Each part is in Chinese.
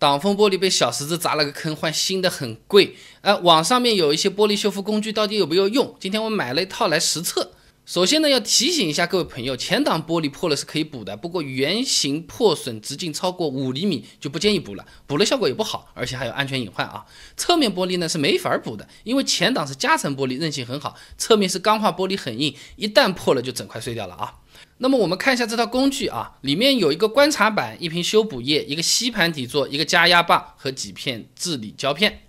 挡风玻璃被小石子砸了个坑，换新的很贵。哎，网上面有一些玻璃修复工具，到底有没有用？今天我买了一套来实测。首先呢，要提醒一下各位朋友，前挡玻璃破了是可以补的，不过圆形破损直径超过五厘米就不建议补了，补了效果也不好，而且还有安全隐患啊。侧面玻璃呢是没法补的，因为前挡是夹层玻璃，韧性很好；侧面是钢化玻璃，很硬，一旦破了就整块碎掉了啊。那么我们看一下这套工具啊，里面有一个观察板、一瓶修补液、一个吸盘底座、一个加压棒和几片治理胶片。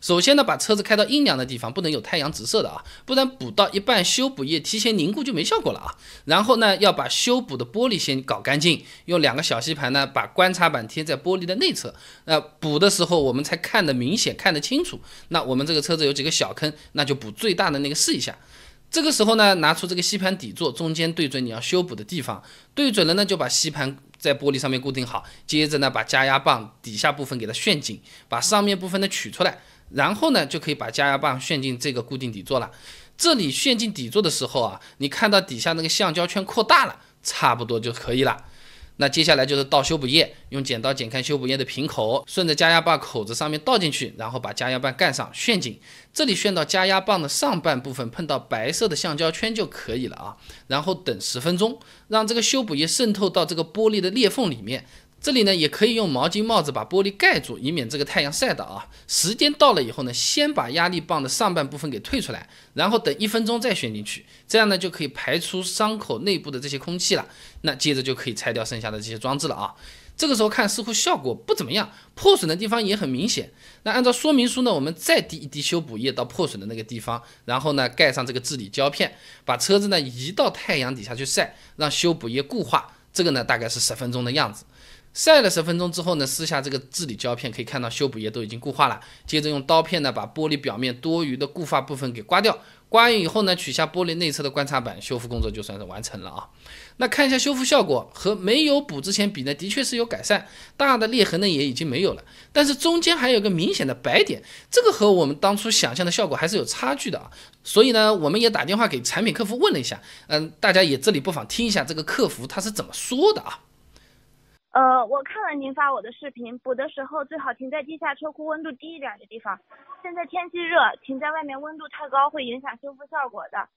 首先呢，把车子开到阴凉的地方，不能有太阳直射的啊，不然补到一半，修补液提前凝固就没效果了啊。然后呢，要把修补的玻璃先搞干净，用两个小吸盘呢，把观察板贴在玻璃的内侧，那补的时候我们才看得明显，看得清楚。那我们这个车子有几个小坑，那就补最大的那个试一下。这个时候呢，拿出这个吸盘底座，中间对准你要修补的地方，对准了呢，就把吸盘在玻璃上面固定好。接着呢，把加压棒底下部分给它旋紧，把上面部分呢取出来，然后呢，就可以把加压棒旋进这个固定底座了。这里旋进底座的时候啊，你看到底下那个橡胶圈扩大了，差不多就可以了。那接下来就是倒修补液，用剪刀剪开修补液的瓶口，顺着加压棒口子上面倒进去，然后把加压棒盖上旋紧，这里旋到加压棒的上半部分碰到白色的橡胶圈就可以了啊。然后等十分钟，让这个修补液渗透到这个玻璃的裂缝里面。这里呢，也可以用毛巾、帽子把玻璃盖住，以免这个太阳晒到啊。时间到了以后呢，先把压力棒的上半部分给退出来，然后等一分钟再旋进去，这样呢就可以排出伤口内部的这些空气了。那接着就可以拆掉剩下的这些装置了啊。这个时候看似乎效果不怎么样，破损的地方也很明显。那按照说明书呢，我们再滴一滴修补液到破损的那个地方，然后呢盖上这个治理胶片，把车子呢移到太阳底下去晒，让修补液固化。这个呢大概是十分钟的样子。晒了十分钟之后呢，撕下这个字体胶片，可以看到修补液都已经固化了。接着用刀片呢，把玻璃表面多余的固化部分给刮掉。刮完以后呢，取下玻璃内侧的观察板，修复工作就算是完成了啊。那看一下修复效果和没有补之前比呢，的确是有改善，大的裂痕呢也已经没有了。但是中间还有个明显的白点，这个和我们当初想象的效果还是有差距的啊。所以呢，我们也打电话给产品客服问了一下，嗯，大家也这里不妨听一下这个客服他是怎么说的啊。呃，我看了您发我的视频，补的时候最好停在地下车库，温度低一点的地方。现在天气热，停在外面温度太高，会影响修复效果的。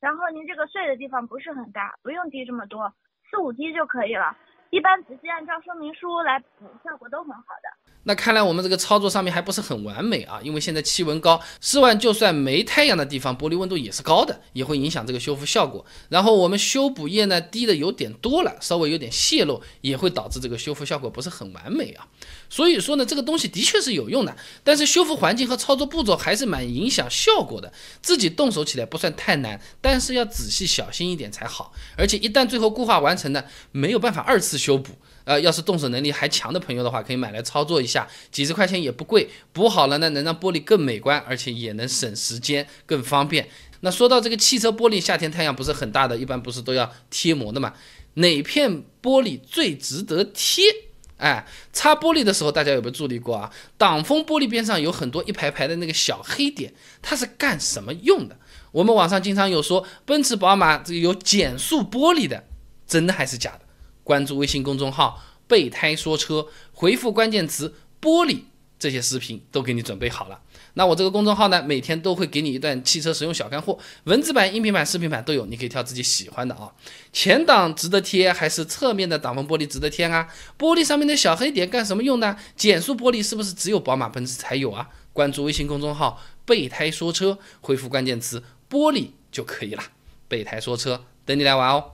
然后您这个碎的地方不是很大，不用滴这么多，四五滴就可以了。一般仔细按照说明书来补，效果都很好的。那看来我们这个操作上面还不是很完美啊，因为现在气温高，室外就算没太阳的地方，玻璃温度也是高的，也会影响这个修复效果。然后我们修补液呢滴的有点多了，稍微有点泄漏，也会导致这个修复效果不是很完美啊。所以说呢，这个东西的确是有用的，但是修复环境和操作步骤还是蛮影响效果的。自己动手起来不算太难，但是要仔细小心一点才好。而且一旦最后固化完成呢，没有办法二次修补。呃，要是动手能力还强的朋友的话，可以买来操作一下，几十块钱也不贵，补好了呢能让玻璃更美观，而且也能省时间，更方便。那说到这个汽车玻璃，夏天太阳不是很大的，一般不是都要贴膜的嘛？哪片玻璃最值得贴？哎，擦玻璃的时候，大家有没有注意过啊？挡风玻璃边上有很多一排排的那个小黑点，它是干什么用的？我们网上经常有说奔驰、宝马这有减速玻璃的，真的还是假的？关注微信公众号“备胎说车”，回复关键词“玻璃”，这些视频都给你准备好了。那我这个公众号呢，每天都会给你一段汽车实用小干货，文字版、音频版、视频版都有，你可以挑自己喜欢的啊。前挡值得贴还是侧面的挡风玻璃值得贴啊？玻璃上面的小黑点干什么用呢？减速玻璃是不是只有宝马、奔驰才有啊？关注微信公众号“备胎说车”，回复关键词“玻璃”就可以了。备胎说车，等你来玩哦。